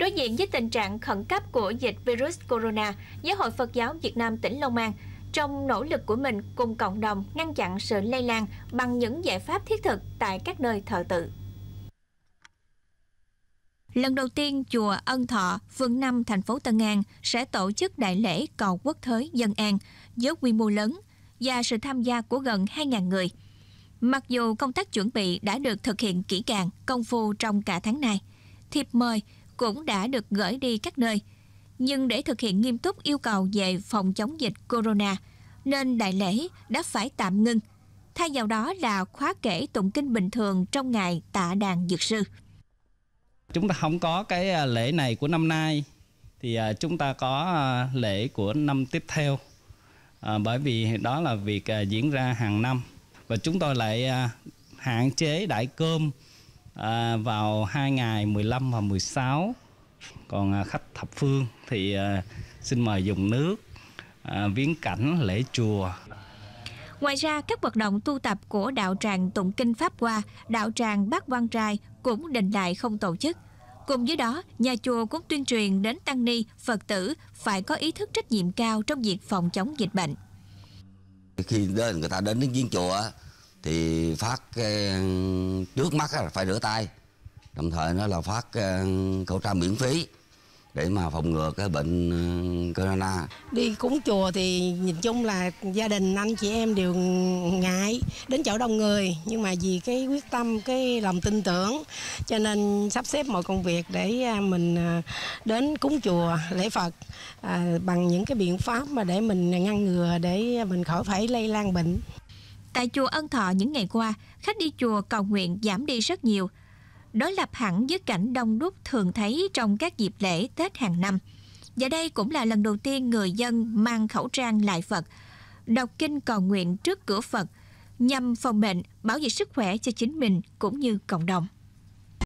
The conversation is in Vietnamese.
Đối diện với tình trạng khẩn cấp của dịch virus corona, Giáo hội Phật giáo Việt Nam tỉnh Long An trong nỗ lực của mình cùng cộng đồng ngăn chặn sự lây lan bằng những giải pháp thiết thực tại các nơi thờ tự. Lần đầu tiên, chùa Ân Thọ, phường 5, thành phố Tân An sẽ tổ chức đại lễ cầu quốc thới dân an với quy mô lớn và sự tham gia của gần 2.000 người. Mặc dù công tác chuẩn bị đã được thực hiện kỹ càng, công phu trong cả tháng này, thiệp mời cũng đã được gửi đi các nơi. Nhưng để thực hiện nghiêm túc yêu cầu về phòng chống dịch corona, nên đại lễ đã phải tạm ngưng. Thay vào đó là khóa kể tụng kinh bình thường trong ngày tạ đàn dược sư. Chúng ta không có cái à, lễ này của năm nay, thì à, chúng ta có à, lễ của năm tiếp theo. bởi vì đó là việc diễn ra hàng năm và chúng tôi lại hạn chế đại cơm à, vào hai ngày 15 và 16 còn à, khách thập phương thì à, xin mời dùng nước à, viếng cảnh lễ chùa Ngoài ra, các hoạt động tu tập của đạo tràng Tụng Kinh Pháp Hoa, đạo tràng Bát Quan Trai cũng đình lại không tổ chức. Cùng với đó, nhà chùa cũng tuyên truyền đến tăng ni, Phật tử phải có ý thức trách nhiệm cao trong việc phòng chống dịch bệnh. Khi đến người ta đến đến viên chùa thì phát ờ, trước mắt là phải rửa tay đồng thời nó là phát ờ, khẩu trang miễn phí để mà phòng ngừa cái bệnh ờ, corona đi cúng chùa thì nhìn chung là gia đình anh chị em đều ngại đến chỗ đông người nhưng mà vì cái quyết tâm cái lòng tin tưởng cho nên sắp xếp mọi công việc để à, mình à, đến cúng chùa lễ phật à, bằng những cái biện pháp mà để mình ngăn ngừa để mình khỏi phải lây lan bệnh Tại chùa Ân Thọ những ngày qua, khách đi chùa cầu nguyện giảm đi rất nhiều. Đối lập hẳn với cảnh đông đúc thường thấy trong các dịp lễ Tết hàng năm. Và đây cũng là lần đầu tiên người dân mang khẩu trang lại Phật, đọc kinh cầu nguyện trước cửa Phật nhằm phòng bệnh, bảo vệ sức khỏe cho chính mình cũng như cộng đồng.